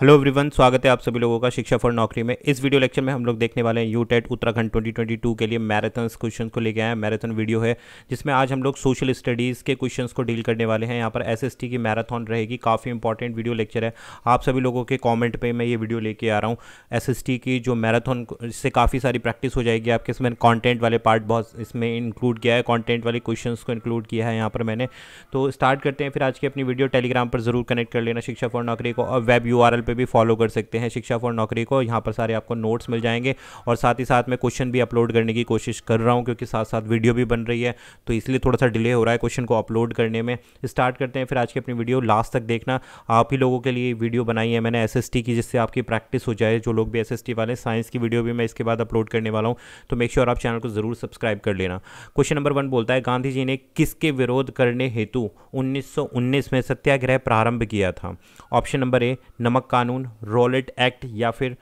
hello everyone स्वागत है आप सभी लोगों का शिक्षा फॉर नौकरी में इस वीडियो लेक्चर में हम लोग देखने वाले हैं यू टेट e उत्तराखंड 2022 के लिए मैराथन क्वेश्चन को लेके आए हैं मैराथन वीडियो है जिसमें आज हम लोग सोशल स्टडीज़ के क्वेश्चंस को डील करने वाले हैं यहाँ पर एसएसटी की मैराथन रहेगी काफ़ी इंपॉर्टेंट वीडियो लेक्चर है आप सभी लोगों के कॉमेंट पर मैं ये वीडियो लेके आ रहा हूँ एस की जो मैराथन से काफ़ी सारी प्रैक्टिस हो जाएगी आपके इसमें कॉन्टेंट वाले पार्ट बहुत इसमें इंक्लूड किया है कॉन्टेंट वाले क्वेश्चन को इंक्लूड किया है यहाँ पर मैंने तो स्टार्ट करते हैं फिर आज की अपनी वीडियो टेलीग्राम पर जरूर कनेक्ट कर लेना शिक्षा फॉर नौकरी को और वेब यू पे भी फॉलो कर सकते हैं शिक्षा फॉर नौकरी को यहाँ पर सारे आपको नोट्स मिल जाएंगे और साथ ही साथ मैं क्वेश्चन भी अपलोड करने की कोशिश कर रहा हूँ क्योंकि साथ साथ वीडियो भी बन रही है तो इसलिए थोड़ा सा डिले हो रहा है क्वेश्चन को अपलोड करने में स्टार्ट करते हैं फिर आज की अपनी वीडियो लास्ट तक देखना आप ही लोगों के लिए वीडियो बनाई है मैंने एस की जिससे आपकी प्रैक्टिस हो जाए जो लोग भी एस वाले साइंस की वीडियो भी मैं इसके बाद अपलोड करने वाला हूँ तो मेक श्योर आप चैनल को ज़रूर सब्सक्राइब कर लेना क्वेश्चन नंबर वन बोलता है गांधी जी ने किसके विरोध करने हेतु 1919 में सत्याग्रह प्रारंभ किया था ऑप्शन नंबर ए नमक कानून रोलेट एक्ट या फिर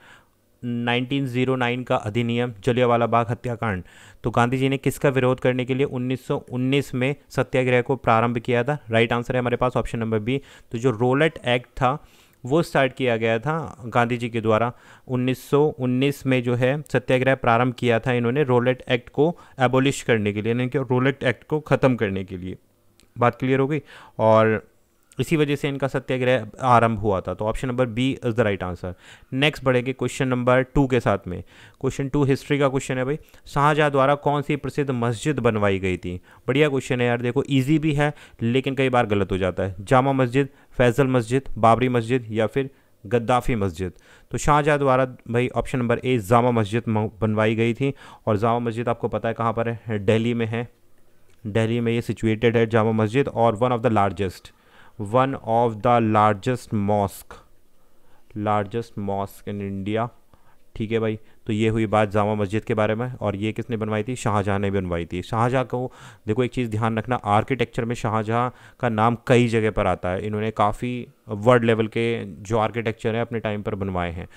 1909 का अधिनियम जलियावाला बाग हत्याकांड तो गांधी जी ने किसका विरोध करने के लिए 1919 में सत्याग्रह को प्रारंभ किया था राइट आंसर है हमारे पास ऑप्शन नंबर बी तो जो रोलेट एक्ट था वो स्टार्ट किया गया था गांधी जी के द्वारा 1919 में जो है सत्याग्रह प्रारंभ किया था इन्होंने रोलेट एक्ट को एबोलिश करने के लिए यानी कि रोलेट एक्ट को ख़त्म करने के लिए बात क्लियर हो गई और इसी वजह से इनका सत्याग्रह आरंभ हुआ था तो option number B is the right answer next बढ़ेंगे क्वेश्चन नंबर टू के साथ में क्वेश्चन टू हिस्ट्री का क्वेश्चन है भाई शाहजहाँ द्वारा कौन सी प्रसिद्ध मस्जिद बनवाई गई थी बढ़िया क्वेश्चन है यार देखो ईजी भी है लेकिन कई बार गलत हो जाता है जामा मस्जिद फैज़ल मस्जिद बाबरी मस्जिद या फिर गद्दाफ़ी मस्जिद तो शाहजहाँ द्वारा भाई ऑप्शन नंबर ए जामा मस्जिद बनवाई गई थी और जामा मस्जिद आपको पता है कहाँ पर है दिल्ली में है दिल्ली में ये सिचुएटेड है जामा मस्जिद और one of the largest one of the largest mosque largest mosque in India ठीक है भाई तो ये हुई बात जामा मस्जिद के बारे में और ये किसने बनवाई थी शाहजहाँ ने बनवाई थी शाहजहाँ को देखो एक चीज़ ध्यान रखना आर्किटेक्चर में शाहजहाँ का नाम कई जगह पर आता है इन्होंने काफ़ी वर्ल्ड लेवल के जो आर्किटेक्चर हैं अपने टाइम पर बनवाए हैं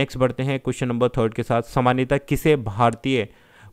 नेक्स्ट बढ़ते हैं क्वेश्चन नंबर थर्ड के साथ सामान्यतः किसे भारतीय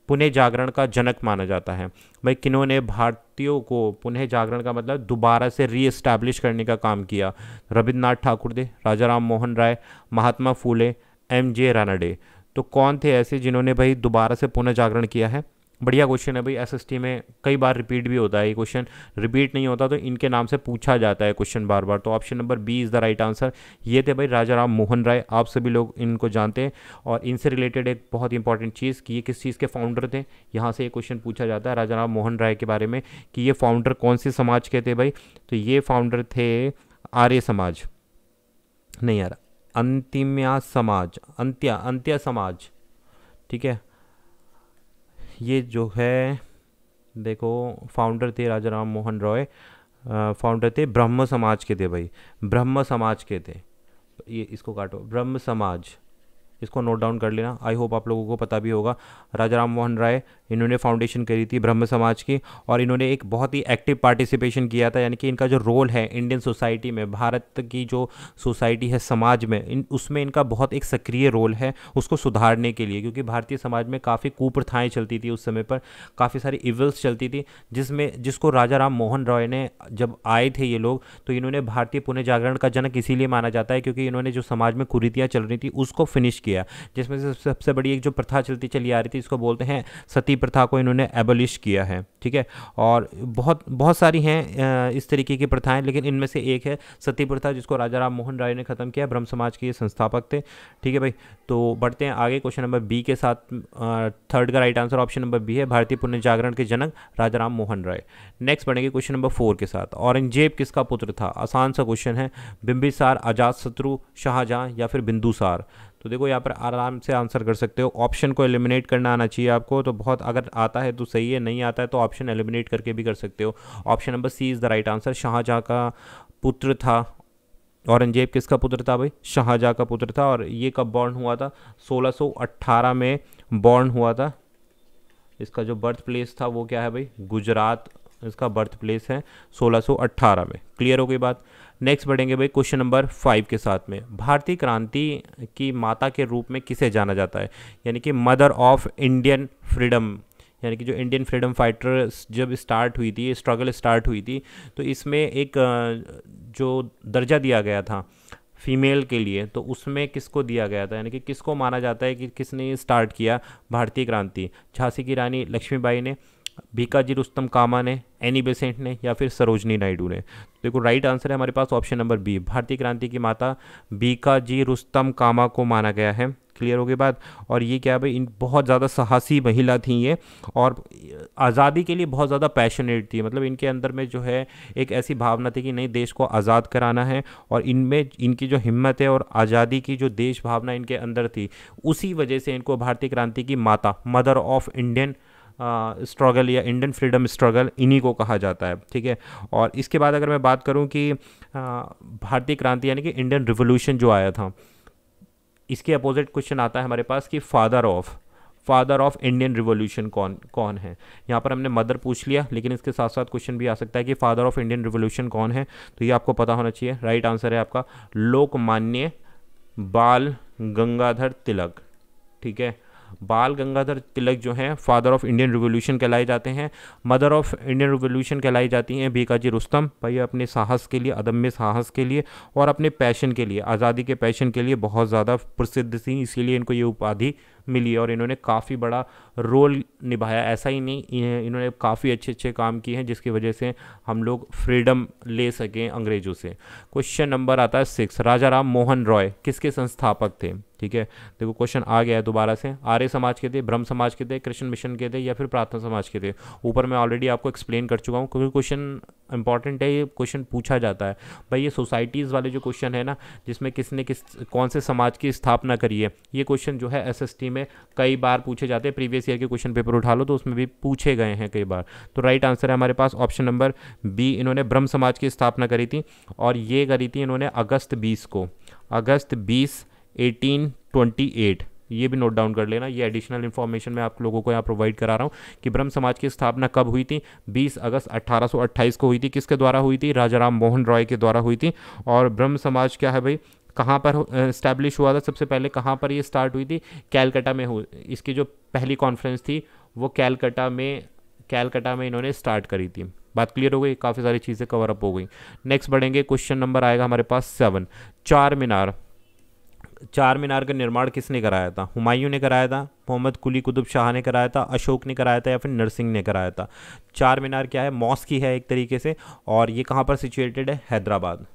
पुनः जागरण का जनक माना जाता है भाई किन्होंने भारतीयों को पुनः जागरण का मतलब दोबारा से एस्टैब्लिश करने का काम किया रविन्द्रनाथ ठाकुर दे राजा राम मोहन राय महात्मा फूले एम जे रानाडे तो कौन थे ऐसे जिन्होंने भाई दोबारा से पुनः जागरण किया है बढ़िया क्वेश्चन है भाई एस में कई बार रिपीट भी होता है ये क्वेश्चन रिपीट नहीं होता तो इनके नाम से पूछा जाता है क्वेश्चन बार बार तो option number B is the right answer ये थे भाई राजा राम मोहन राय आप सभी लोग इनको जानते हैं और इनसे रिलेटेड एक बहुत इंपॉर्टेंट चीज़ कि ये किस चीज़ के फाउंडर थे यहाँ से ये क्वेश्चन पूछा जाता है राजा राम मोहन राय के बारे में कि ये फाउंडर कौन से समाज के थे भाई तो ये फाउंडर थे आर्य समाज नहीं यार अंतिम्या समाज अंत्या अंत्या समाज ठीक है ये जो है देखो फाउंडर थे राजा राम मोहन रॉय फाउंडर थे ब्रह्म समाज के थे भाई ब्रह्म समाज के थे ये इसको काटो ब्रह्म समाज इसको नोट डाउन कर लेना आई होप आप लोगों को पता भी होगा राजा राम मोहन राय इन्होंने फाउंडेशन करी थी ब्रह्म समाज की और इन्होंने एक बहुत ही एक्टिव पार्टिसिपेशन किया था यानी कि इनका जो रोल है इंडियन सोसाइटी में भारत की जो सोसाइटी है समाज में इन उसमें इनका बहुत एक सक्रिय रोल है उसको सुधारने के लिए क्योंकि भारतीय समाज में काफ़ी कुप्रथाएँ चलती थी उस समय पर काफ़ी सारी इवल्स चलती थी जिसमें जिसको राजा राम मोहन रॉय ने जब आए थे ये लोग तो इन्होंने भारतीय पुनः जागरण का जनक इसीलिए माना जाता है क्योंकि इन्होंने जो समाज में कुरीतियाँ चल रही थी उसको फिनिश किया जिसमें से सबसे बड़ी एक जो प्रथा चलती चली आ रही थी इसको बोलते हैं सती प्रथा को इन्होंने एबोलिश किया है ठीक है और बहुत बहुत सारी हैं इस तरीके की प्रथाएं लेकिन इनमें से एक है सती प्रथा जिसको राजा राम मोहन राय ने ख़त्म किया ब्रह्म समाज के संस्थापक थे ठीक है भाई तो बढ़ते हैं आगे क्वेश्चन नंबर बी के साथ थर्ड का right answer option number B है भारतीय पुण्य जागरण के जनक राजा राम मोहन राय नेक्स्ट बढ़ेंगे क्वेश्चन नंबर फोर के साथ औरंगजेब किसका पुत्र था आसान सा क्वेश्चन है बिंबिसार अजात शत्रु शाहजहां या फिर बिंदुसार तो देखो यहाँ पर आराम से आंसर कर सकते हो ऑप्शन को एलिमिनेट करना आना चाहिए आपको तो बहुत अगर आता है तो सही है नहीं आता है तो ऑप्शन एलिमिनेट करके भी कर सकते हो option number C is the right answer Shahjahan का पुत्र था औरंगजेब किसका पुत्र था भाई शाहजहाँ का पुत्र था और ये कब बॉर्न हुआ था 1618 में बॉर्न हुआ था इसका जो बर्थ प्लेस था वो क्या है भाई गुजरात इसका बर्थ प्लेस है 1618 में क्लियर हो गई बात नेक्स्ट बढ़ेंगे भाई क्वेश्चन नंबर फाइव के साथ में भारतीय क्रांति की माता के रूप में किसे जाना जाता है यानी कि मदर ऑफ इंडियन फ्रीडम यानी कि जो इंडियन फ्रीडम फाइटर्स जब स्टार्ट हुई थी स्ट्रगल स्टार्ट हुई थी तो इसमें एक जो दर्जा दिया गया था फीमेल के लिए तो उसमें किसको दिया गया था यानी कि किसको माना जाता है कि किसने स्टार्ट किया भारतीय क्रांति झांसी की रानी लक्ष्मीबाई ने भीकाजी रुस्तम कामा ने एनी बेसेंट ने या फिर सरोजनी नायडू ने तो देखो राइट आंसर है हमारे पास ऑप्शन नंबर बी भारतीय क्रांति की माता भीकाजी रुस्तम कामा को माना गया है क्लियर हो गई बात और ये क्या भाई इन बहुत ज़्यादा साहसी महिला थी ये और आज़ादी के लिए बहुत ज़्यादा पैशनेट थी मतलब इनके अंदर में जो है एक ऐसी भावना थी कि नहीं देश को आज़ाद कराना है और इनमें इनकी जो हिम्मत है और आज़ादी की जो देश भावना इनके अंदर थी उसी वजह से इनको भारतीय क्रांति की माता मदर ऑफ इंडियन स्ट्रगल या इंडियन फ्रीडम स्ट्रगल इन्हीं को कहा जाता है ठीक है और इसके बाद अगर मैं बात करूँ कि भारतीय क्रांति यानी कि इंडियन रिवोल्यूशन जो आया था इसके अपोजिट क्वेश्चन आता है हमारे पास कि father of father of Indian revolution कौन कौन है यहाँ पर हमने मदर पूछ लिया लेकिन इसके साथ साथ क्वेश्चन भी आ सकता है कि फादर ऑफ इंडियन रिवोल्यूशन कौन है तो ये आपको पता होना चाहिए राइट आंसर है आपका लोकमान्य बाल गंगाधर तिलक ठीक है बाल गंगाधर तिलक जो हैं फादर ऑफ इंडियन रिवोल्यूशन कहलाए जाते हैं मदर ऑफ इंडियन रिवोल्यूशन कहलाई जाती हैं बेकाजी रुस्तम भैया अपने साहस के लिए अदम्य साहस के लिए और अपने पैशन के लिए आज़ादी के पैशन के लिए बहुत ज़्यादा प्रसिद्ध थी इसीलिए इनको ये उपाधि मिली और इन्होंने काफ़ी बड़ा रोल निभाया ऐसा ही नहीं इन्होंने काफ़ी अच्छे अच्छे काम किए हैं जिसकी वजह से हम लोग फ्रीडम ले सकें अंग्रेज़ों से क्वेश्चन नंबर आता है सिक्स राजा राम मोहन रॉय किसके संस्थापक थे ठीक है देखो क्वेश्चन आ गया है दोबारा से आर्य समाज के थे ब्रह्म समाज के थे कृष्ण मिशन के थे या फिर प्रार्थना समाज के थे ऊपर मैं ऑलरेडी आपको एक्सप्लेन कर चुका हूँ क्योंकि क्वेश्चन इंपॉर्टेंट है ये क्वेश्चन पूछा जाता है भाई ये सोसाइटीज़ वाले जो क्वेश्चन है ना जिसमें किसने किस कौन से समाज की स्थापना करी है ये क्वेश्चन जो है एसएसटी में कई बार पूछे जाते हैं प्रीवियस ईयर के क्वेश्चन पेपर उठा लो तो उसमें भी पूछे गए हैं कई बार तो राइट आंसर है हमारे पास ऑप्शन नंबर बी इन्होंने ब्रह्म समाज की स्थापना करी थी और ये करी थी इन्होंने अगस्त बीस को अगस्त बीस एटीन ट्वेंटी एट ये भी नोट डाउन कर लेना ये एडिशनल इन्फॉर्मेशन मैं आप लोगों को यहाँ प्रोवाइड करा रहा हूँ कि ब्रह्म समाज की स्थापना कब हुई थी 20 अगस्त 1828 को हुई थी किसके द्वारा हुई थी राजा राम मोहन रॉय के द्वारा हुई थी और ब्रह्म समाज क्या है भाई कहाँ पर इस्टेब्लिश हुआ था सबसे पहले कहाँ पर ये स्टार्ट हुई थी कैलकटा में हुई इसकी जो पहली कॉन्फ्रेंस थी वो कैलकटा में कैलकटा में इन्होंने स्टार्ट करी थी बात क्लियर हो गई काफ़ी सारी चीज़ें कवर अप हो गई नेक्स्ट बढ़ेंगे क्वेश्चन नंबर आएगा हमारे पास सेवन चार मीनार चार मीनार का निर्माण किसने कराया था हुमायूं ने कराया था मोहम्मद कुली कुतुब शाह ने कराया था अशोक ने कराया था या फिर नरसिंह ने कराया था चार मीनार क्या है मॉस्की है एक तरीके से और ये कहाँ पर सिचुएटेड है हैदराबाद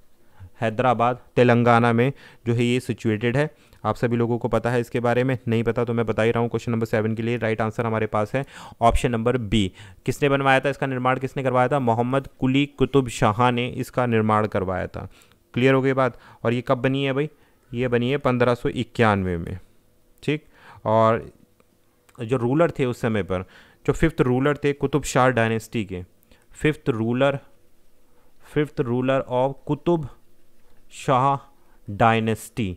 हैदराबाद तेलंगाना में जो है ये सिचुएटेड है आप सभी लोगों को पता है इसके बारे में नहीं पता तो मैं बता ही रहा हूँ क्वेश्चन नंबर सेवन के लिए राइट आंसर हमारे पास है ऑप्शन नंबर बी किसने बनवाया था इसका निर्माण किसने करवाया था मोहम्मद कुली कुतुब शाह ने इसका निर्माण करवाया था क्लियर हो गई बात और ये कब बनी है भाई ये बनी है पंद्रह सौ इक्यानवे में ठीक और जो रूलर थे उस समय पर जो फिफ्थ रूलर थे कुतुब शाह डायनेस्टी के fifth ruler fifth ruler of Qutb Shah dynasty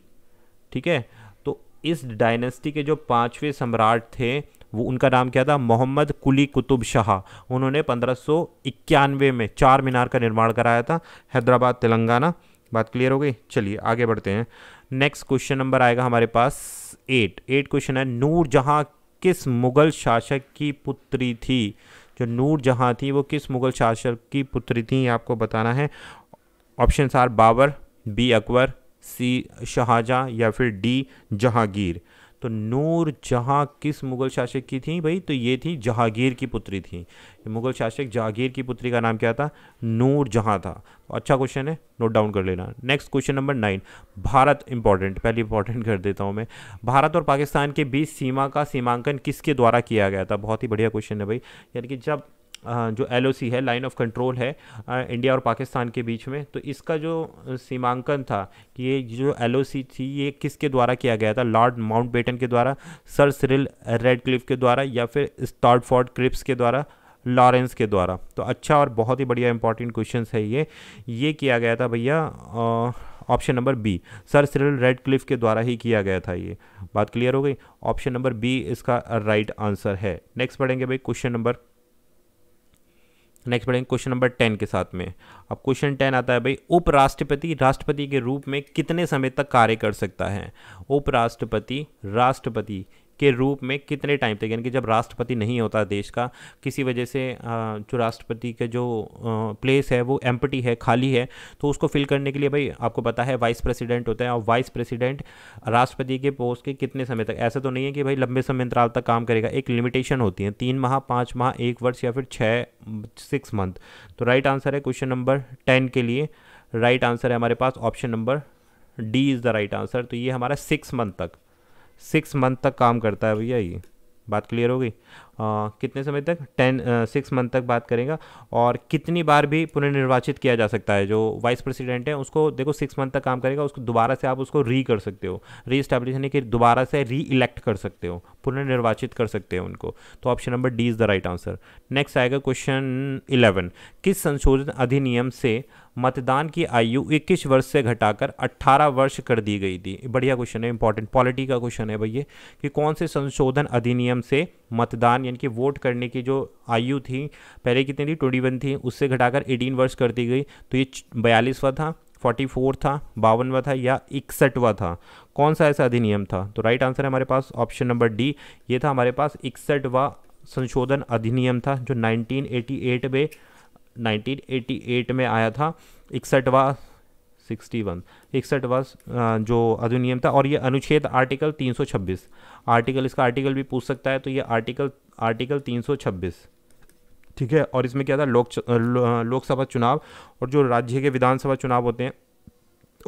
ठीक है तो इस डायनेस्टी के जो पांचवें सम्राट थे वो उनका नाम क्या था मोहम्मद कुली कुतुब शाह उन्होंने पंद्रह में चार मीनार का निर्माण कराया था हैदराबाद तेलंगाना बात क्लियर हो गई चलिए आगे बढ़ते हैं नेक्स्ट क्वेश्चन नंबर आएगा हमारे पास एट एट क्वेश्चन है नूर जहां किस मुग़ल शासक की पुत्री थी जो नूर जहां थी वो किस मुग़ल शासक की पुत्री थी आपको बताना है option are Babur B Akbar C Shahjahan या फिर डी जहांगीर तो नूर जहाँ किस मुग़ल शासक की थी भाई तो ये थी जहांगीर की पुत्री थी मुग़ल शासक जहांगीर की पुत्री का नाम क्या था नूर जहाँ था अच्छा क्वेश्चन है नोट डाउन कर लेना next question number nine Bharat important पहले इंपॉर्टेंट कर देता हूँ मैं भारत और पाकिस्तान के बीच सीमा का सीमांकन किसके द्वारा किया गया था बहुत ही बढ़िया क्वेश्चन है भाई यानी कि जब जो एल है लाइन ऑफ कंट्रोल है इंडिया और पाकिस्तान के बीच में तो इसका जो सीमांकन था कि ये जो एल थी ये किसके द्वारा किया गया था लॉर्ड माउंट बेटन के द्वारा सर सिरिल रेड क्लिफ के द्वारा या फिर स्टॉडफोर्ड क्रिप्स के द्वारा लॉरेंस के द्वारा तो अच्छा और बहुत ही बढ़िया इंपॉर्टेंट क्वेश्चन है ये ये किया गया था भैया option number B sir Cyril Radcliffe के द्वारा ही किया गया था ये बात क्लियर हो गई ऑप्शन नंबर बी इसका राइट आंसर है नेक्स्ट पढ़ेंगे भाई क्वेश्चन नंबर नेक्स्ट बढ़ेंगे क्वेश्चन नंबर टेन के साथ में अब क्वेश्चन टेन आता है भाई उपराष्ट्रपति राष्ट्रपति के रूप में कितने समय तक कार्य कर सकता है उपराष्ट्रपति राष्ट्रपति के रूप में कितने टाइम तक यानी कि जब राष्ट्रपति नहीं होता देश का किसी वजह से जो राष्ट्रपति का जो प्लेस है वो एम्पटी है खाली है तो उसको फिल करने के लिए भाई आपको पता है वाइस प्रेसिडेंट होता है और वाइस प्रेसिडेंट राष्ट्रपति के पोस्ट के कितने समय तक ऐसा तो नहीं है कि भाई लंबे समय अंतराल तक काम करेगा एक लिमिटेशन होती है तीन माह पाँच माह एक वर्ष या फिर छः सिक्स मंथ तो राइट आंसर है क्वेश्चन नंबर टेन के लिए राइट आंसर है हमारे पास option number D is the right answer तो ये हमारा सिक्स मंथ तक सिक्स मंथ तक काम करता है भैया ये बात क्लियर हो गई कितने समय तक टेन सिक्स मंथ तक बात करेगा और कितनी बार भी पुनर्निर्वाचित किया जा सकता है जो वाइस प्रेसिडेंट है उसको देखो सिक्स मंथ तक काम करेगा उसको दोबारा से आप उसको री कर सकते हो री इस्टेब्लिश यानी कि दोबारा से री इलेक्ट कर सकते हो पुनर्निर्वाचित कर सकते हो उनको तो option number D is the right answer next आएगा क्वेश्चन इलेवन किस संशोधन अधिनियम से मतदान की आयु 21 वर्ष से घटाकर 18 वर्ष कर दी गई थी बढ़िया क्वेश्चन है इंपॉर्टेंट पॉलिटी का क्वेश्चन है भैया कि कौन से संशोधन अधिनियम से मतदान यानी कि वोट करने की जो आयु थी पहले कितनी थी ट्वेंटी वन थी उससे घटाकर एटीन वर्ष कर दी गई तो ये बयालीसवा था फोर्टी फोर था बावनवा था या इकसठवा था कौन सा ऐसा अधिनियम था तो राइट आंसर है हमारे पास ऑप्शन नंबर डी ये था हमारे पास इकसठवा संशोधन अधिनियम था जो 1988 में 1988 में आया था इकसठवा सिक्सटी वन इकसठ वर्ष जो अधिनियम था और ये अनुच्छेद आर्टिकल 326 आर्टिकल इसका आर्टिकल भी पूछ सकता है तो ये आर्टिकल आर्टिकल 326 ठीक है और इसमें क्या था लोक लोकसभा चुनाव और जो राज्य के विधानसभा चुनाव होते हैं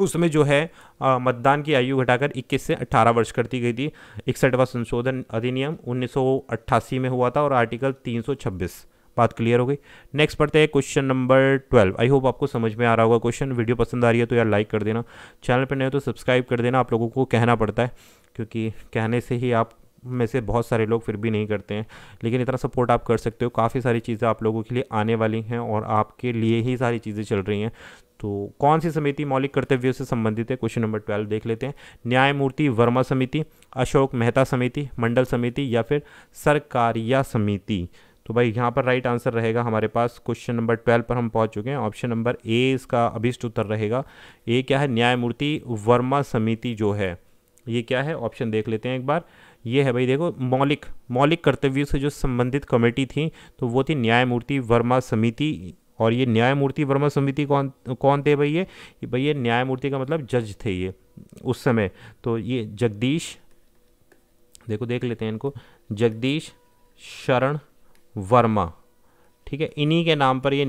उसमें जो है आ, मतदान की आयु घटाकर 21 से 18 वर्ष कर दी गई थी इकसठवा संशोधन अधिनियम 1988 में हुआ था और आर्टिकल 326 बात क्लियर हो गई नेक्स्ट पढ़ते हैं question number twelve I hope आपको समझ में आ रहा होगा क्वेश्चन वीडियो पसंद आ रही है तो यार लाइक कर देना चैनल पर नहीं हो तो सब्सक्राइब कर देना आप लोगों को कहना पड़ता है क्योंकि कहने से ही आप में से बहुत सारे लोग फिर भी नहीं करते हैं लेकिन इतना सपोर्ट आप कर सकते हो काफ़ी सारी चीज़ें आप लोगों के लिए आने वाली हैं और आपके लिए ही सारी चीज़ें चल रही हैं तो कौन सी समिति मौलिक कर्तव्यों से संबंधित है क्वेश्चन नंबर ट्वेल्व देख लेते हैं न्यायमूर्ति वर्मा समिति अशोक मेहता समिति मंडल समिति या फिर सरकारिया समिति तो भाई यहाँ पर राइट आंसर रहेगा हमारे पास क्वेश्चन नंबर ट्वेल्व पर हम पहुँच चुके हैं ऑप्शन नंबर ए इसका अभिष्ट उत्तर रहेगा ये क्या है न्यायमूर्ति वर्मा समिति जो है ये क्या है ऑप्शन देख लेते हैं एक बार ये है भाई देखो मौलिक मौलिक कर्तव्यों से जो संबंधित कमेटी थी तो वो थी न्यायमूर्ति वर्मा समिति और ये न्यायमूर्ति वर्मा समिति कौन कौन थे भाई ये भाई ये न्यायमूर्ति का मतलब जज थे ये उस समय तो ये जगदीश देखो देख लेते हैं इनको जगदीश शरण वर्मा ठीक है इन्हीं के नाम पर ये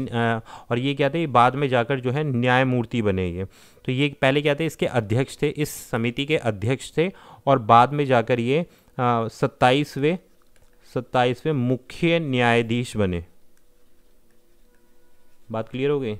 और ये क्या थे बाद में जाकर जो है न्यायमूर्ति बने ये तो ये पहले क्या थे इसके अध्यक्ष थे इस समिति के अध्यक्ष थे और बाद में जाकर ये सत्ताईसवें सत्ताईसवें मुख्य न्यायाधीश बने बात क्लियर हो गई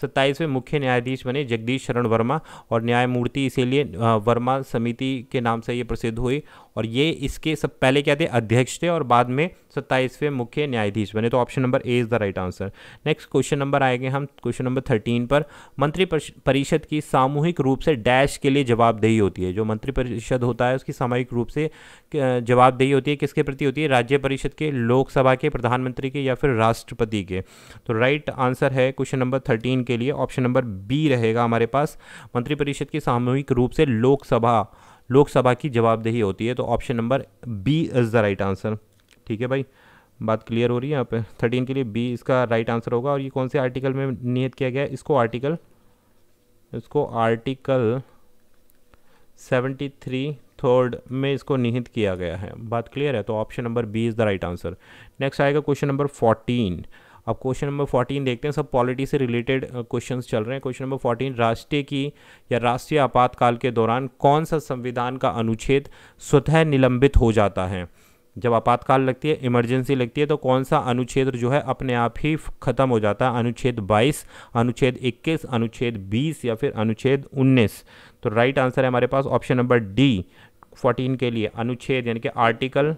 सत्ताईसवें मुख्य न्यायाधीश बने जगदीश शरण वर्मा और न्यायमूर्ति इसीलिए वर्मा समिति के नाम से ये प्रसिद्ध हुई और ये इसके सब पहले क्या थे अध्यक्ष थे और बाद में सत्ताईसवें मुख्य न्यायाधीश बने तो option number A is the right answer next question number आएंगे हम क्वेश्चन नंबर थर्टीन पर मंत्री परिषद की सामूहिक रूप से डैश के लिए जवाबदेही होती है जो मंत्री परिषद होता है उसकी सामूहिक रूप से जवाबदेही होती है किसके प्रति होती है राज्य परिषद के लोकसभा के प्रधानमंत्री के या फिर राष्ट्रपति के तो राइट आंसर है क्वेश्चन नंबर थर्टीन के लिए ऑप्शन नंबर बी रहेगा हमारे पास मंत्रिपरिषद की सामूहिक रूप से लोकसभा लोकसभा की जवाबदेही होती है तो option number B is the right answer ठीक है भाई बात क्लियर हो रही है यहाँ पे थर्टीन के लिए बी इसका राइट आंसर होगा और ये कौन से आर्टिकल में नियत किया गया इसको आर्टिकल इसको आर्टिकल सेवेंटी थ्री थर्ड में इसको निहित किया गया है बात क्लियर है तो option number B is the right answer next आएगा क्वेश्चन नंबर फोर्टीन अब क्वेश्चन नंबर फोर्टीन देखते हैं सब पॉलिटी से रिलेटेड क्वेश्चन uh, चल रहे हैं क्वेश्चन नंबर फोर्टीन राष्ट्रीय की या राष्ट्रीय आपातकाल के दौरान कौन सा संविधान का अनुच्छेद स्वतः निलंबित हो जाता है जब आपातकाल लगती है इमरजेंसी लगती है तो कौन सा अनुच्छेद जो है अपने आप ही खत्म हो जाता है अनुच्छेद 22 अनुच्छेद 21 अनुच्छेद 20 या फिर अनुच्छेद 19 तो राइट आंसर है हमारे पास ऑप्शन नंबर डी 14 के लिए अनुच्छेद यानी कि आर्टिकल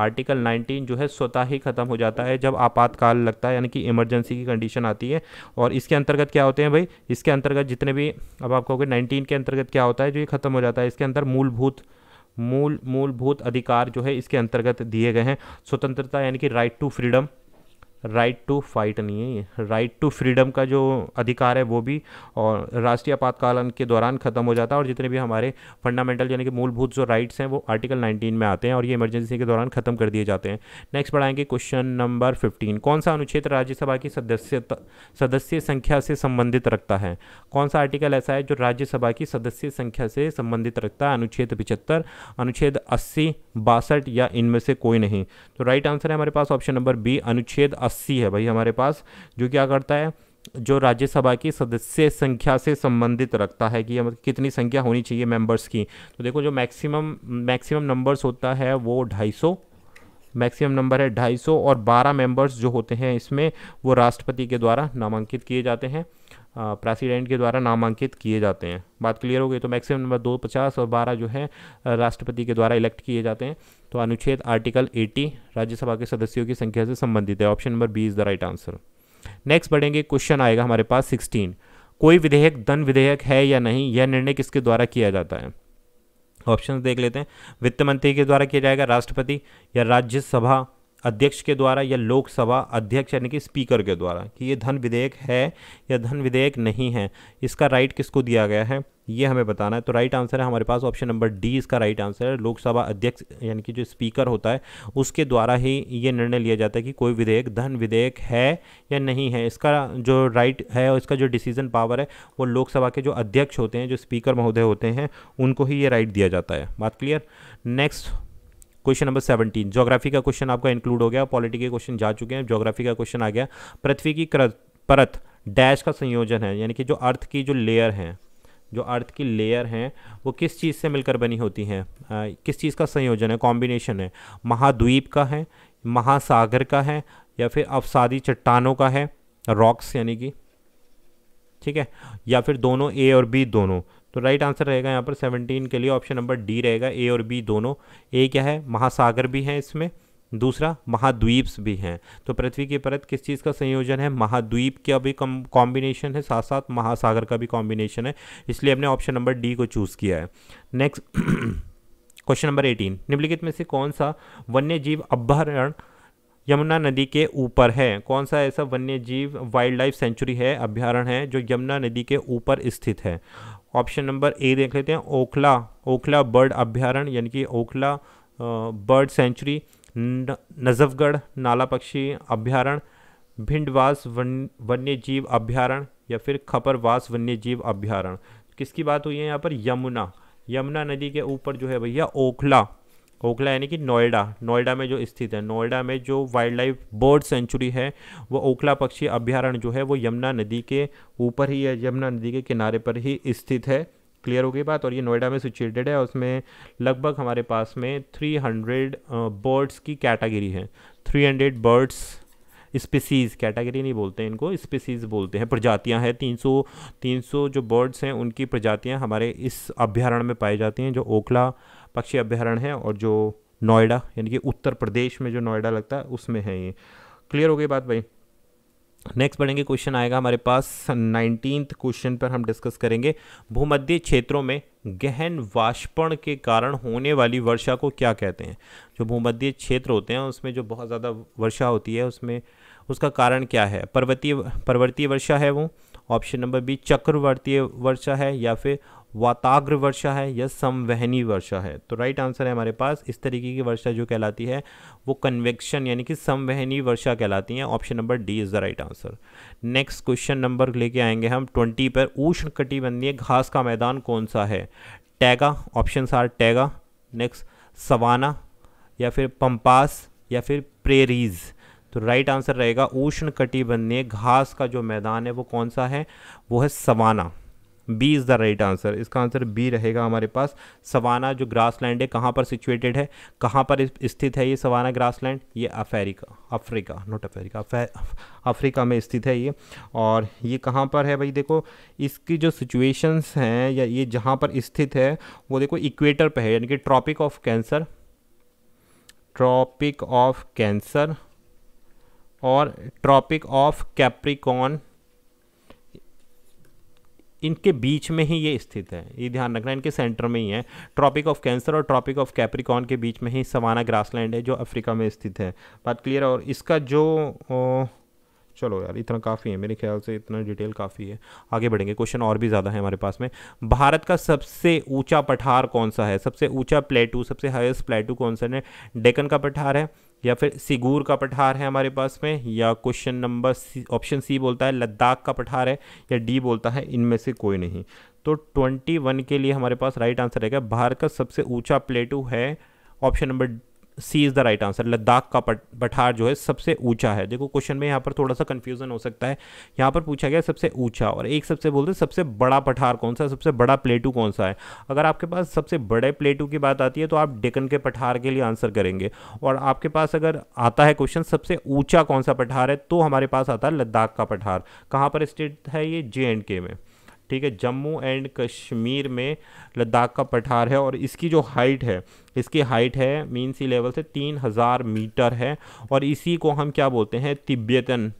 आर्टिकल 19 जो है स्वतः ही ख़त्म हो जाता है जब आपातकाल लगता है यानी कि इमरजेंसी की कंडीशन आती है और इसके अंतर्गत क्या होते हैं भाई इसके अंतर्गत जितने भी अब आप कहोगे नाइनटीन के अंतर्गत क्या होता है जो ये ख़त्म हो जाता है इसके अंदर मूलभूत मूल मूलभूत अधिकार जो है इसके अंतर्गत दिए गए हैं स्वतंत्रता यानी कि right to freedom right to fight नहीं है राइट टू फ्रीडम का जो अधिकार है वो भी और राष्ट्रीय आपातकालन के दौरान ख़त्म हो जाता है और जितने भी हमारे फंडामेंटल यानी कि मूलभूत जो राइट्स हैं वो आर्टिकल 19 में आते हैं और ये इमरजेंसी के दौरान ख़त्म कर दिए जाते हैं नेक्स्ट बढ़ाएंगे क्वेश्चन नंबर फिफ्टीन कौन सा अनुच्छेद राज्यसभा की सदस्य सदस्य संख्या से संबंधित रखता है कौन सा आर्टिकल ऐसा है जो राज्यसभा की सदस्य संख्या से संबंधित रखता है अनुच्छेद पिचहत्तर अनुच्छेद अस्सी बासठ या इनमें से कोई नहीं तो राइट आंसर है हमारे पास ऑप्शन नंबर बी अनुच्छेद अस्सी है भाई हमारे पास जो क्या करता है जो राज्यसभा की सदस्य संख्या से संबंधित रखता है कि कितनी संख्या होनी चाहिए मेंबर्स की तो देखो जो मैक्सिमम मैक्सिमम नंबर्स होता है वो ढाई सौ मैक्सिमम नंबर है 250 और 12 मेंबर्स जो होते हैं इसमें वो राष्ट्रपति के द्वारा नामांकित किए जाते हैं प्रेसिडेंट के द्वारा नामांकित किए जाते हैं बात क्लियर हो गई तो मैक्सिमम नंबर दो पचास और बारह जो है राष्ट्रपति के द्वारा इलेक्ट किए जाते हैं तो अनुच्छेद आर्टिकल 80 राज्यसभा के सदस्यों की संख्या से संबंधित है option number B is the right answer next बढ़ेंगे क्वेश्चन आएगा हमारे पास सिक्सटीन कोई विधेयक धन विधेयक है या नहीं यह निर्णय किसके द्वारा किया जाता है ऑप्शन देख लेते हैं वित्त मंत्री के द्वारा किया जाएगा राष्ट्रपति या राज्यसभा अध्यक्ष के द्वारा या लोकसभा अध्यक्ष यानी कि स्पीकर के द्वारा कि ये धन विधेयक है या धन विधेयक नहीं है इसका राइट किसको दिया गया है ये हमें बताना है तो राइट आंसर है हमारे पास ऑप्शन नंबर डी इसका राइट आंसर है लोकसभा अध्यक्ष यानी कि जो स्पीकर होता है उसके द्वारा ही ये निर्णय लिया जाता है कि कोई विधेयक धन विधेयक है या नहीं है इसका जो राइट है और इसका जो डिसीजन पावर है वो लोकसभा के जो अध्यक्ष होते हैं जो स्पीकर महोदय होते हैं उनको ही ये राइट दिया जाता है बात clear next question number seventeen geography का क्वेश्चन आपका इंक्लूड हो गया पॉलिटी के क्वेश्चन जा चुके हैं ज्योग्राफी का क्वेश्चन आ गया पृथ्वी की परत डैश का संयोजन है यानी कि जो अर्थ की जो लेयर हैं जो अर्थ की लेयर हैं वो किस चीज़ से मिलकर बनी होती हैं किस चीज़ का संयोजन है कॉम्बिनेशन है महाद्वीप का है महासागर का है या फिर अवसादी चट्टानों का है रॉक्स यानी कि ठीक है या फिर दोनों ए और बी दोनों तो राइट आंसर रहेगा यहाँ पर सेवनटीन के लिए ऑप्शन नंबर डी रहेगा ए और बी दोनों ए क्या है महासागर भी है इसमें दूसरा महाद्वीप भी हैं तो पृथ्वी की परत किस चीज़ का संयोजन है महाद्वीप का भी कॉम्बिनेशन है साथ साथ महासागर का भी कॉम्बिनेशन है इसलिए हमने ऑप्शन नंबर डी को चूज़ किया है नेक्स्ट क्वेश्चन नंबर एटीन निम्नलिखित में से कौन सा वन्य जीव अभ्यारण्य यमुना नदी के ऊपर है कौन सा ऐसा वन्य जीव वाइल्ड लाइफ सेंचुरी है अभ्यारण्य है जो यमुना नदी के ऊपर स्थित है ऑप्शन नंबर ए देख लेते हैं ओखला ओखला बर्ड अभ्यारण्य यानी कि ओखला बर्ड सेंचुरी नजफगढ़ नाला पक्षी अभ्यारण्य भिंडवास वन वन्य जीव अभ्यारण्य या फिर खपरवास वन्य जीव अभ्यारण्य किसकी बात हुई है यहाँ पर यमुना यमुना नदी के ऊपर जो है भैया ओखला ओखला यानी कि नोएडा नोएडा में जो स्थित है नोएडा में जो वाइल्ड लाइफ बर्ड सेंचुरी है वो ओखला पक्षी अभ्यारण्य जो है वो यमुना नदी के ऊपर ही या यमुना नदी के किनारे पर ही स्थित है क्लियर हो गई बात और ये नोएडा में सिचुएटेड है उसमें लगभग हमारे पास में 300 बर्ड्स की कैटेगरी है 300 बर्ड्स स्पीसीज़ कैटेगरी नहीं बोलते हैं इनको स्पीसीज़ बोलते हैं प्रजातियां हैं 300 300 जो बर्ड्स हैं उनकी प्रजातियां हमारे इस अभ्यारण्य में पाई जाती हैं जो ओखला पक्षी अभ्यारण्य है और जो नोएडा यानी कि उत्तर प्रदेश में जो नोएडा लगता है उसमें है ये क्लियर हो गई बात भाई नेक्स्ट बढ़ेंगे क्वेश्चन आएगा हमारे पास नाइनटीन क्वेश्चन पर हम डिस्कस करेंगे भूमध्य क्षेत्रों में गहन वाष्पण के कारण होने वाली वर्षा को क्या कहते हैं जो भूमध्य क्षेत्र होते हैं उसमें जो बहुत ज़्यादा वर्षा होती है उसमें उसका कारण क्या है पर्वतीय पर्वतीय वर्षा है वो ऑप्शन नंबर बी चक्रवर्तीय वर्षा है या फिर वाताग्र वर्षा है या संवहनी वर्षा है तो राइट आंसर है हमारे पास इस तरीके की वर्षा जो कहलाती है वो कन्वेक्शन यानी कि समवहनी वर्षा कहलाती है option number D is the right answer next question number लेके आएंगे हम ट्वेंटी पर उष्ण कटिबंधीय घास का मैदान कौन सा है taiga option are taiga next savanna या फिर पंपास या फिर प्रेरीज़ तो राइट आंसर रहेगा उष्ण कटिबंधीय घास का जो मैदान है वो कौन सा है वो है savanna B is the right answer इसका आंसर बी रहेगा हमारे पास सवाना जो ग्रास लैंड है कहाँ पर सिचुएटेड है कहाँ पर स्थित है ये सवाना ग्रास लैंड ये Africa Africa not Africa Africa में स्थित है ये और ये कहाँ पर है भाई देखो इसकी जो सिचुएशंस हैं या ये जहाँ पर स्थित है वो देखो इक्वेटर पर है यानी कि Tropic of Cancer Tropic of Cancer और ट्रॉपिक ऑफ कैप्रिकॉन इनके बीच में ही ये स्थित है ये ध्यान रखना इनके सेंटर में ही है ट्रॉपिक ऑफ कैंसर और ट्रॉपिक ऑफ कैप्रिकॉन के बीच में ही सवाना ग्रासलैंड है जो अफ्रीका में स्थित है बात क्लियर और इसका जो ओ, चलो यार इतना काफ़ी है मेरे ख्याल से इतना डिटेल काफ़ी है आगे बढ़ेंगे क्वेश्चन और भी ज़्यादा है हमारे पास में भारत का सबसे ऊंचा पठार कौन सा है सबसे ऊंचा प्लेटू सबसे हाईएस्ट प्लेटू कौन सा है डेकन का पठार है या फिर सिगूर का पठार है हमारे पास में या question number C option C बोलता है लद्दाख का पठार है या डी बोलता है इनमें से कोई नहीं तो ट्वेंटी वन के लिए हमारे पास राइट आंसर रहेगा भारत का सबसे ऊंचा प्लेटू है option number C is the right answer Ladakh का पठार जो है सबसे ऊंचा है देखो क्वेश्चन में यहाँ पर थोड़ा सा कन्फ्यूजन हो सकता है यहाँ पर पूछा गया सबसे ऊंचा और एक सबसे बोलते सबसे बड़ा पठार कौन सा है सबसे बड़ा प्लेटू कौन सा है अगर आपके पास सबसे बड़े प्लेटू की बात आती है तो आप डेकन के पठार के लिए आंसर करेंगे और आपके पास अगर आता है क्वेश्चन सबसे ऊँचा कौन सा पठार है तो हमारे पास आता है लद्दाख का पठार कहाँ पर स्टेट है ये जे एंड के में ठीक है जम्मू एंड कश्मीर में लद्दाख का पठार है और इसकी जो हाइट है इसकी हाइट है मीन सी लेवल से तीन हज़ार मीटर है और इसी को हम क्या बोलते हैं तिब्बतन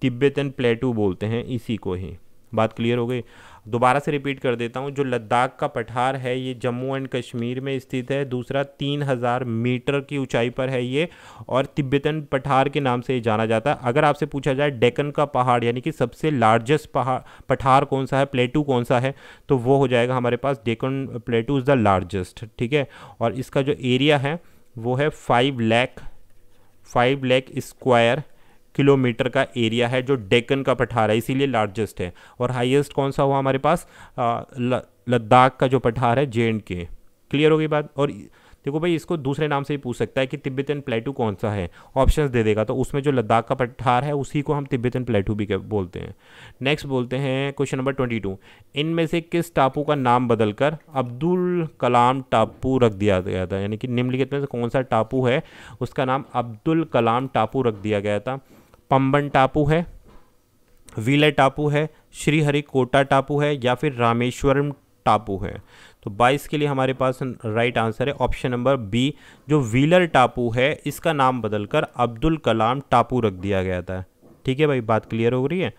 तिब्बतन प्लेटू बोलते हैं इसी को ही बात क्लियर हो गई दोबारा से रिपीट कर देता हूँ जो लद्दाख का पठार है ये जम्मू एंड कश्मीर में स्थित है दूसरा तीन हज़ार मीटर की ऊंचाई पर है ये और तिब्बतन पठार के नाम से ये जाना जाता है अगर आपसे पूछा जाए डेकन का पहाड़ यानी कि सबसे लार्जेस्ट पहाड़ पठार कौन सा है प्लेटू कौन सा है तो वो हो जाएगा हमारे पास Deccan plateau is the largest ठीक है और इसका जो एरिया है वो है five lakh five lakh square kilometre का एरिया है जो डेकन का पठार है इसीलिए लार्जेस्ट है और हाईएस्ट कौन सा हुआ हमारे पास लद्दाख का जो पठार है जे एंड के क्लियर हो गई बात और देखो भाई इसको दूसरे नाम से ही पूछ सकता है कि तिब्बतन प्लेटू कौन सा है ऑप्शंस दे देगा तो उसमें जो लद्दाख का पठार है उसी को हम तिब्बतन प्लेटू भी बोलते हैं नेक्स्ट बोलते हैं क्वेश्चन नंबर ट्वेंटी टू इनमें से किस टापू का नाम बदलकर अब्दुल कलाम टापू रख दिया गया था यानी कि निम्नलिखित में से कौन सा टापू है उसका नाम अब्दुल कलाम टापू रख दिया गया था पंबन टापू है विलय टापू है श्रीहरिकोटा टापू है या फिर रामेश्वरम टापू है तो 22 के लिए हमारे पास राइट आंसर है ऑप्शन नंबर बी जो व्हीलर टापू है इसका नाम बदलकर अब्दुल कलाम टापू रख दिया गया था ठीक है भाई बात क्लियर हो रही है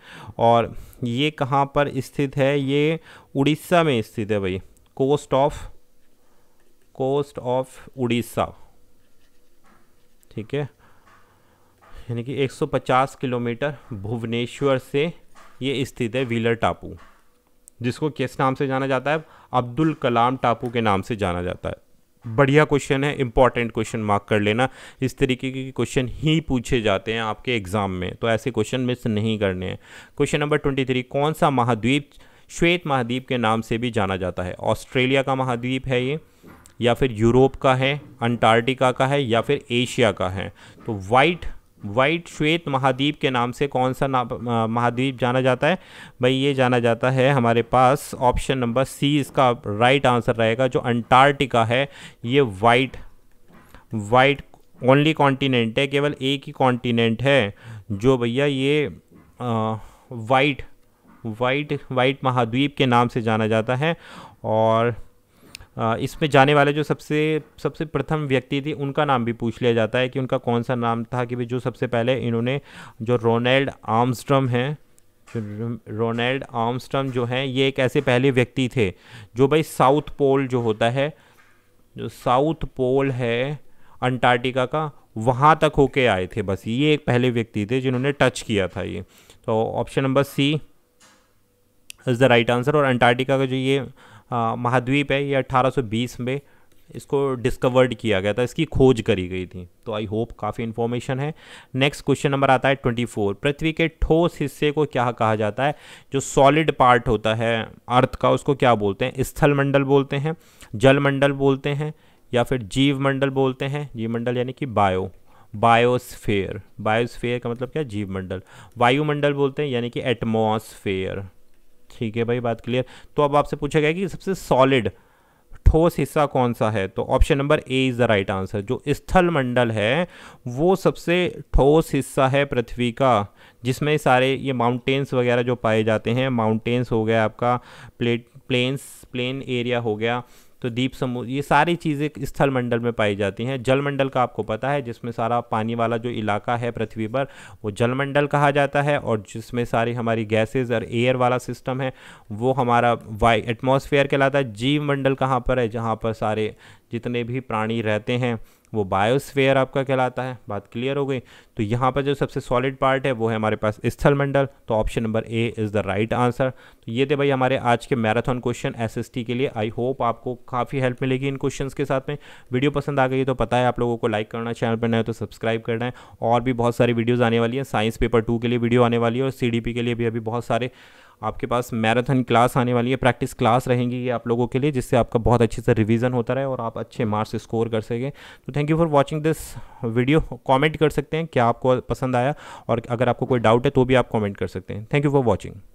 और ये कहाँ पर स्थित है ये उड़ीसा में स्थित है भाई coast of coast of Orissa ठीक है यानी कि 150 किलोमीटर भुवनेश्वर से ये स्थित है व्हीलर टापू जिसको किस नाम से जाना जाता है अब्दुल कलाम टापू के नाम से जाना जाता है बढ़िया क्वेश्चन है इंपॉर्टेंट क्वेश्चन मार्क कर लेना इस तरीके के क्वेश्चन ही पूछे जाते हैं आपके एग्ज़ाम में तो ऐसे क्वेश्चन मिस नहीं करने हैं क्वेश्चन नंबर ट्वेंटी थ्री कौन सा महाद्वीप श्वेत महाद्वीप के नाम से भी जाना जाता है ऑस्ट्रेलिया का महाद्वीप है ये या फिर यूरोप का है अंटार्कटिका का है या फिर एशिया का है तो वाइट वाइट श्वेत महाद्वीप के नाम से कौन सा महाद्वीप जाना जाता है भाई ये जाना जाता है हमारे पास ऑप्शन नंबर सी इसका राइट आंसर रहेगा जो अंटार्कटिका है ये वाइट वाइट ओनली कॉन्टीनेंट है केवल एक ही कॉन्टीनेंट है जो भैया ये वाइट वाइट वाइट महाद्वीप के नाम से जाना जाता है और इसमें जाने वाले जो सबसे सबसे प्रथम व्यक्ति थे उनका नाम भी पूछ लिया जाता है कि उनका कौन सा नाम था कि भाई जो सबसे पहले इन्होंने जो रोनाल्ड आर्मस्ट्रम हैं रोनाल्ड आर्मस्ट्रम जो हैं ये एक ऐसे पहले व्यक्ति थे जो भाई साउथ पोल जो होता है जो साउथ पोल है अंटार्कटिका का वहाँ तक होके आए थे बस ये एक पहले व्यक्ति थे जिन्होंने टच किया था ये तो option number C is the right answer और अंटार्कटिका का जो ये महाद्वीप है ये 1820 में इसको डिस्कवर्ड किया गया था इसकी खोज करी गई थी तो आई होप काफ़ी इन्फॉर्मेशन है नेक्स्ट क्वेश्चन नंबर आता है 24 पृथ्वी के ठोस हिस्से को क्या कहा जाता है जो सॉलिड पार्ट होता है अर्थ का उसको क्या बोलते हैं स्थलमंडल बोलते हैं जल मंडल बोलते हैं या फिर जीवमंडल बोलते हैं जीवमंडल यानी कि बायो बायोस्फेयर बायोस्फेयर का मतलब क्या जीवमंडल वायुमंडल बोलते हैं यानी कि एटमोसफेयर ठीक है भाई बात क्लियर तो अब आपसे पूछा गया कि सबसे सॉलिड ठोस हिस्सा कौन सा है तो option number A is the right answer जो स्थल मंडल है वो सबसे ठोस हिस्सा है पृथ्वी का जिसमें सारे ये माउंटेन्स वगैरह जो पाए जाते हैं माउंटेन्स हो गया आपका प्लेट प्लेन्स प्लेन एरिया हो गया तो दीप समूह ये सारी चीज़ें स्थल मंडल में पाई जाती हैं जलमंडल का आपको पता है जिसमें सारा पानी वाला जो इलाका है पृथ्वी पर वो जलमंडल कहा जाता है और जिसमें सारी हमारी गैसेज और एयर वाला सिस्टम है वो हमारा वाई एटमोसफेयर कहलाता है जीव मंडल कहाँ पर है जहाँ पर सारे जितने भी प्राणी रहते हैं वो बायोस्फेयर आपका कहलाता है बात क्लियर हो गई तो यहाँ पर जो सबसे सॉलिड पार्ट है वो है हमारे पास स्थल मंडल तो option number A is the right answer तो ये थे भाई हमारे आज के मैराथन क्वेश्चन एसएसटी के लिए आई होप आपको काफ़ी हेल्प मिलेगी इन क्वेश्चन के साथ में वीडियो पसंद आ गई तो पता है आप लोगों को लाइक करना चैनल पर नए तो सब्सक्राइब करना है और भी बहुत सारी वीडियोज़ आने वाली हैं साइंस पेपर टू के लिए वीडियो आने वाली है और सी के लिए भी अभी बहुत सारे आपके पास मैराथन क्लास आने वाली है प्रैक्टिस क्लास रहेंगी ये आप लोगों के लिए जिससे आपका बहुत अच्छे से रिविज़न होता रहे और आप अच्छे मार्क्स स्कोर कर सकें तो thank you for watching this video comment कर सकते हैं क्या आपको पसंद आया और अगर आपको कोई डाउट है तो भी आप कॉमेंट कर सकते हैं थैंक यू फॉर वॉचिंग